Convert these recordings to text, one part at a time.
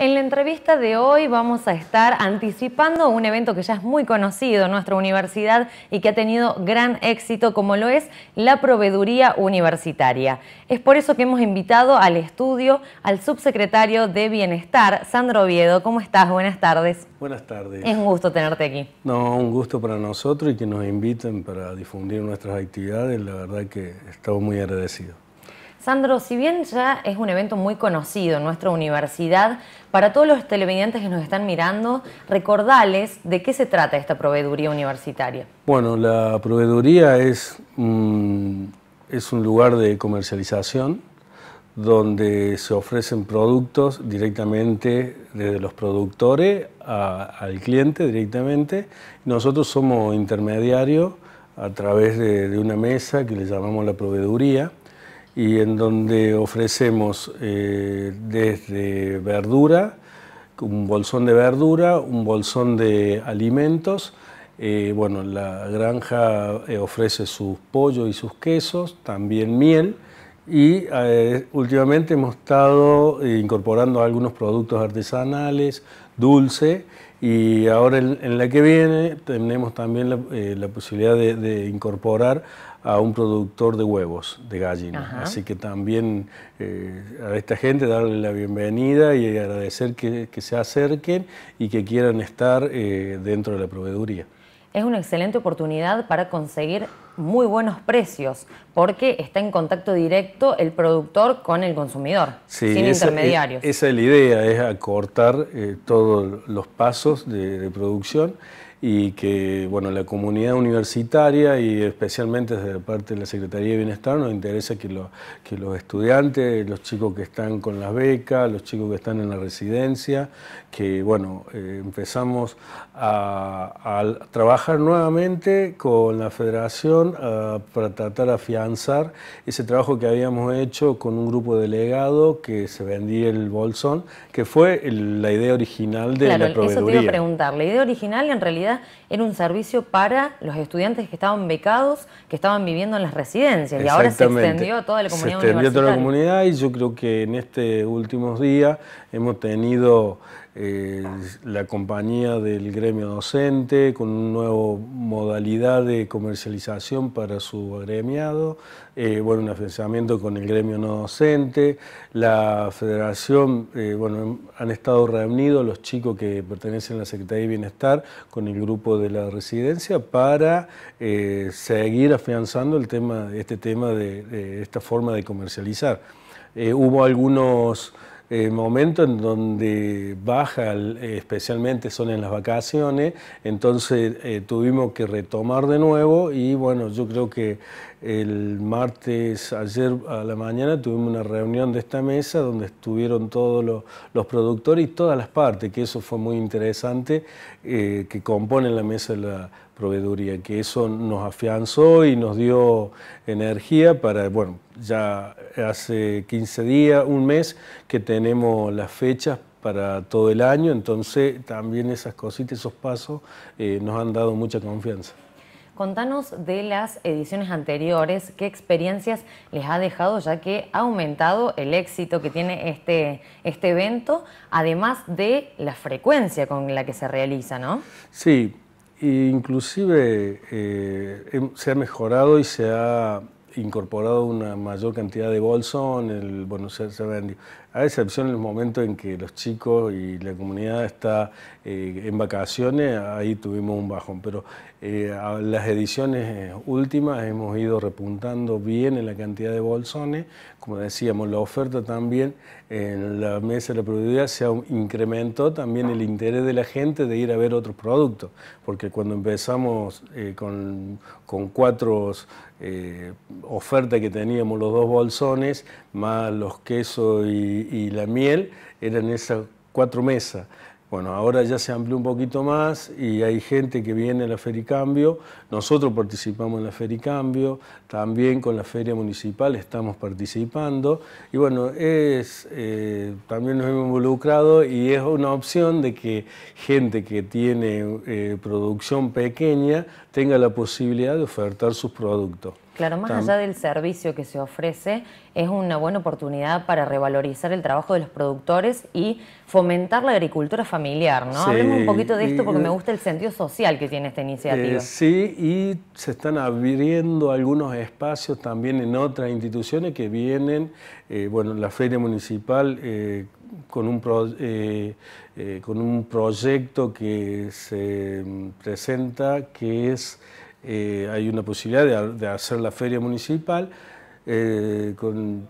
En la entrevista de hoy vamos a estar anticipando un evento que ya es muy conocido en nuestra universidad y que ha tenido gran éxito como lo es la proveeduría universitaria. Es por eso que hemos invitado al estudio al subsecretario de Bienestar, Sandro Oviedo. ¿Cómo estás? Buenas tardes. Buenas tardes. Es un gusto tenerte aquí. No, un gusto para nosotros y que nos inviten para difundir nuestras actividades. La verdad que estamos muy agradecidos. Sandro, si bien ya es un evento muy conocido en nuestra universidad, para todos los televidentes que nos están mirando, recordarles de qué se trata esta proveeduría universitaria. Bueno, la proveeduría es, mm, es un lugar de comercialización donde se ofrecen productos directamente desde los productores al cliente directamente. Nosotros somos intermediarios a través de, de una mesa que le llamamos la proveeduría y en donde ofrecemos eh, desde verdura, un bolsón de verdura, un bolsón de alimentos. Eh, bueno, la granja eh, ofrece sus pollos y sus quesos, también miel. Y últimamente hemos estado incorporando algunos productos artesanales, dulce, y ahora en, la que viene tenemos también la, posibilidad de, incorporar a un productor de huevos de gallina. Así que también eh, a esta gente darle la bienvenida y agradecer que, se acerquen y que quieran estar eh, dentro de la proveeduría. Es una excelente oportunidad para conseguir muy buenos precios porque está en contacto directo el productor con el consumidor, sin intermediarios. Es, esa es la idea, es acortar eh, todos los pasos de, de producción y que bueno, la comunidad universitaria y especialmente desde parte de la Secretaría de Bienestar nos interesa que, los que los estudiantes, los chicos que están con las becas, los chicos que están en la residencia, que bueno, eh, empezamos a, trabajar nuevamente con la federación para tratar de afianzar ese trabajo que habíamos hecho con un grupo delegado que se vendía el bolsón, que fue la idea original de la proveeduría. la idea original en realidad era un servicio para los estudiantes que estaban becados, que estaban viviendo en las residencias. Y ahora se extendió a toda la comunidad Se extendió a la comunidad y yo creo que en estos últimos días hemos tenido la compañía del gremio docente, con una nueva modalidad de comercialización para su agremiado, eh, bueno, un afianzamiento con el gremio no docente, la federación, eh, bueno, han estado reunidos los chicos que pertenecen a la Secretaría de Bienestar con el grupo de la residencia para eh, seguir afianzando el tema, este tema de esta forma de comercializar. hubo algunos... Eh, momento en donde baja, eh, especialmente son en las vacaciones, entonces eh, tuvimos que retomar de nuevo y bueno, yo creo que el martes, ayer a la mañana, tuvimos una reunión de esta mesa donde estuvieron todos los, productores y todas las partes, que eso fue muy interesante, que componen la mesa de la proveeduría, que eso nos afianzó y nos dio energía para, bueno, ya hace 15 días, un mes, que tenemos las fechas para todo el año, entonces también esas cositas, esos pasos eh, nos han dado mucha confianza. Contanos de las ediciones anteriores, qué experiencias les ha dejado ya que ha aumentado el éxito que tiene este, este evento, además de la frecuencia con la que se realiza, ¿no? Sí, e inclusive eh, em, se ha mejorado y se ha incorporado una mayor cantidad de en el, bueno, se, a excepción en el momento en que los chicos y la comunidad está eh, en vacaciones, ahí tuvimos un bajón, pero eh, las ediciones eh, últimas hemos ido repuntando bien en la cantidad de bolsones, como decíamos, la oferta también en la mesa de la productividad se incrementó también el interés de la gente de ir a ver otros productos, porque cuando empezamos con, con, cuatro ofertas que teníamos los dos bolsones, más los quesos y y la miel eran esas cuatro mesas. Bueno, ahora ya se amplió un poquito más y hay gente que viene a la Fericambio. Nosotros participamos en la Fericambio, también con la Feria Municipal estamos participando. Y bueno, es, eh, también nos hemos involucrado y es una opción de que gente que tiene eh, producción pequeña tenga la posibilidad de ofertar sus productos. Claro, más allá del servicio que se ofrece, es una buena oportunidad para revalorizar el trabajo de los productores y fomentar la agricultura familiar, ¿no? Hablemos un poquito de esto porque me gusta el sentido social que tiene esta iniciativa. Eh, sí, y se están abriendo algunos espacios también en otras instituciones que vienen, eh, bueno, la Feria Municipal... Eh, con un, con un proyecto que se mm, presenta que es eh, hay una posibilidad de, hacer la feria municipal eh, con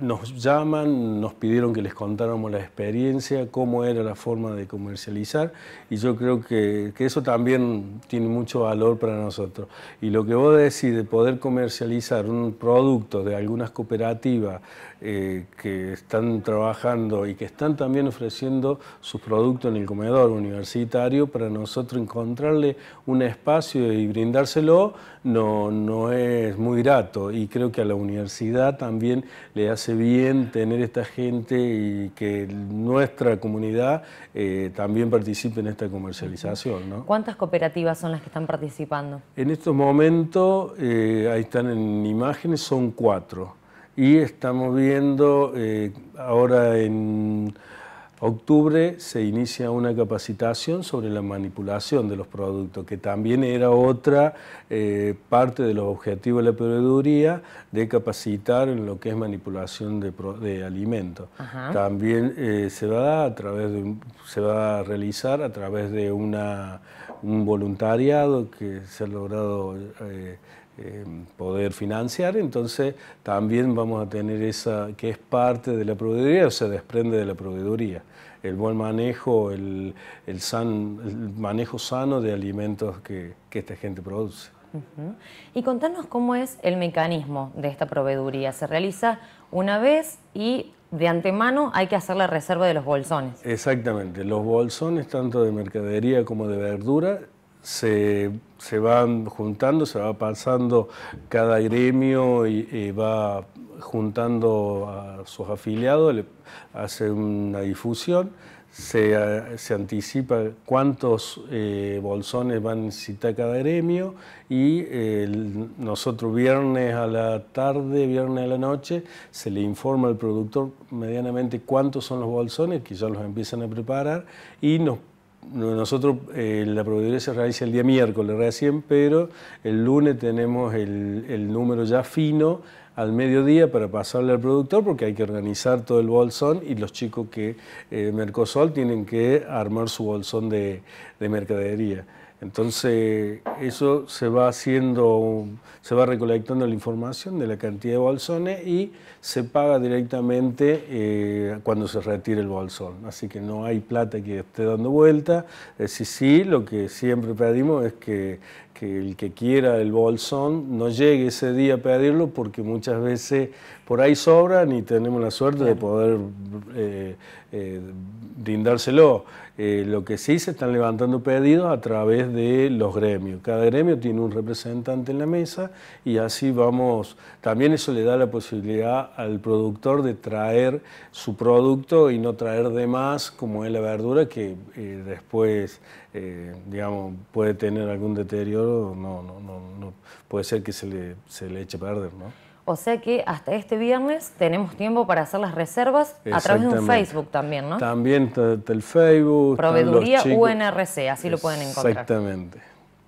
nos llaman, nos pidieron que les contáramos la experiencia, cómo era la forma de comercializar y yo creo que, eso también tiene mucho valor para nosotros. Y lo que vos decís de poder comercializar un producto de algunas cooperativas eh, que están trabajando y que están también ofreciendo sus productos en el comedor universitario, para nosotros encontrarle un espacio y brindárselo no, no es muy grato y creo que a la universidad también le hace bien tener esta gente y que nuestra comunidad eh, también participe en esta comercialización. ¿Cuántas cooperativas son las que están participando? En estos momentos, eh, ahí están en imágenes, son cuatro. Y estamos viendo eh, ahora en Octubre se inicia una capacitación sobre la manipulación de los productos, que también era otra eh, parte de los objetivos de la proveeduría, de capacitar en lo que es manipulación de, alimentos. También eh, se, va a través de, se va a realizar a través de una, un voluntariado que se ha logrado eh, Em, poder financiar, entonces también vamos a tener esa que es parte de la proveeduría o se desprende de la proveeduría. El buen manejo, el, el, manejo sano de alimentos que, esta gente produce. Y contanos cómo es el mecanismo de esta proveeduría. ¿Se realiza una vez y de antemano hay que hacer la reserva de los bolsones? Exactamente. Los bolsones, tanto de mercadería como de verdura, se, van juntando, se va pasando cada gremio y, va juntando a sus afiliados, hace una difusión, se, anticipa cuántos eh, bolsones van a necesitar cada gremio y nosotros viernes a la tarde, viernes a la noche, se le informa al productor medianamente cuántos son los bolsones, que ya los empiezan a preparar y nos nosotros, eh, la proveeduría se realiza el día miércoles recién, pero el lunes tenemos el, número ya fino al mediodía para pasarle al productor porque hay que organizar todo el bolsón y los chicos que eh, Mercosol tienen que armar su bolsón de mercadería. Entonces, eso se va haciendo, se va recolectando la información de la cantidad de bolsones y se paga directamente eh, cuando se retire el bolsón. Así que no hay plata que esté dando vuelta. es eh, si sí, lo que siempre pedimos es que, que el que quiera el bolsón no llegue ese día a pedirlo porque muchas veces por ahí sobra y tenemos la suerte de poder eh, eh brindárselo. lo que sí se están levantando pedidos a través de los gremios. Cada gremio tiene un representante en la mesa y así vamos, también eso le da la posibilidad al productor de traer su producto y no traer de más, como es la verdura, que eh, después, eh, digamos, puede tener algún deterioro, no, no, no, puede ser que se le, se le eche perder, ¿no? O sea que hasta este viernes tenemos tiempo para hacer las reservas a través de un Facebook también, ¿no? También el Facebook. Proveeduría UNRC, así lo pueden encontrar. Exactamente.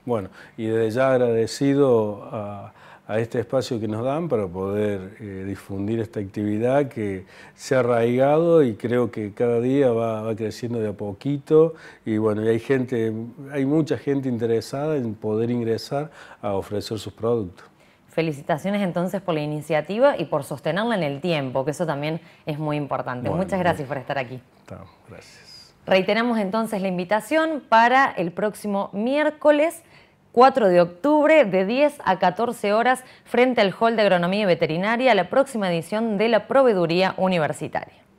Bueno, y desde ya agradecido a, este espacio que nos dan para poder eh, difundir esta actividad que se ha arraigado y creo que cada día va, creciendo de a poquito y bueno, hay gente, hay mucha gente interesada en poder ingresar a ofrecer sus productos. Felicitaciones entonces por la iniciativa y por sostenerla en el tiempo, que eso también es muy importante. Muchas gracias por estar aquí. gracias. Reiteramos entonces la invitación para el próximo miércoles 4 de octubre de 10 a 14 horas frente al Hall de Agronomía y Veterinaria, la próxima edición de la Proveeduría Universitaria.